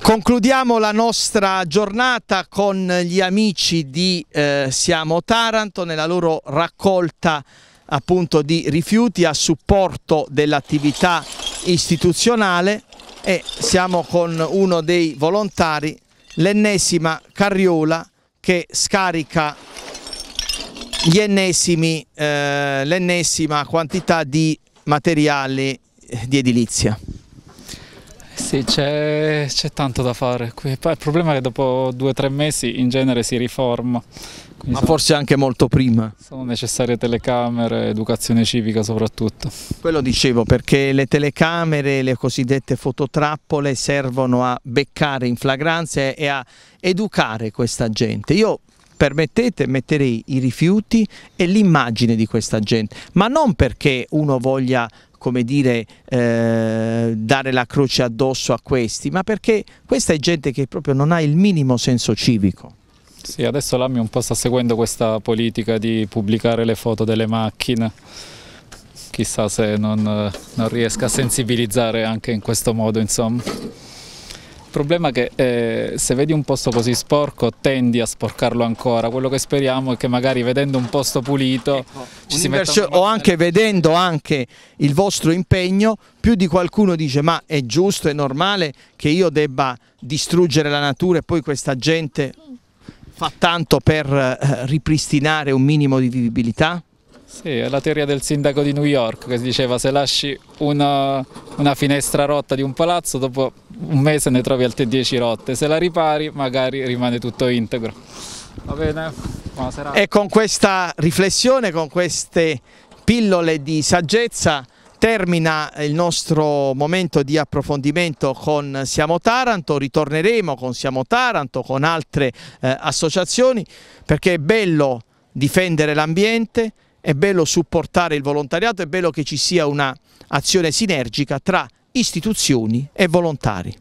Concludiamo la nostra giornata con gli amici di eh, Siamo Taranto nella loro raccolta appunto di rifiuti a supporto dell'attività istituzionale e siamo con uno dei volontari, l'ennesima carriola che scarica eh, l'ennesima quantità di materiali di edilizia? Sì, c'è, tanto da fare. Il problema è che dopo due o tre mesi in genere si riforma. Quindi Ma sono, forse anche molto prima. Sono necessarie telecamere, educazione civica soprattutto. Quello dicevo perché le telecamere, le cosiddette fototrappole servono a beccare in flagranza e a educare questa gente. Io permettete, metterei i rifiuti e l'immagine di questa gente, ma non perché uno voglia come dire, eh, dare la croce addosso a questi, ma perché questa è gente che proprio non ha il minimo senso civico. Sì, adesso l'AMI un po' sta seguendo questa politica di pubblicare le foto delle macchine, chissà se non, eh, non riesca a sensibilizzare anche in questo modo, insomma problema è che eh, se vedi un posto così sporco tendi a sporcarlo ancora, quello che speriamo è che magari vedendo un posto pulito ecco, ci si metta o anche vedendo anche il vostro impegno, più di qualcuno dice ma è giusto, è normale che io debba distruggere la natura e poi questa gente fa tanto per eh, ripristinare un minimo di vivibilità? Sì, è la teoria del sindaco di New York che diceva se lasci una, una finestra rotta di un palazzo dopo un mese ne trovi altre 10 rotte, se la ripari magari rimane tutto integro. Va bene, buonasera. E con questa riflessione, con queste pillole di saggezza termina il nostro momento di approfondimento con Siamo Taranto, ritorneremo con Siamo Taranto, con altre eh, associazioni perché è bello difendere l'ambiente, è bello supportare il volontariato, è bello che ci sia un'azione sinergica tra istituzioni e volontari.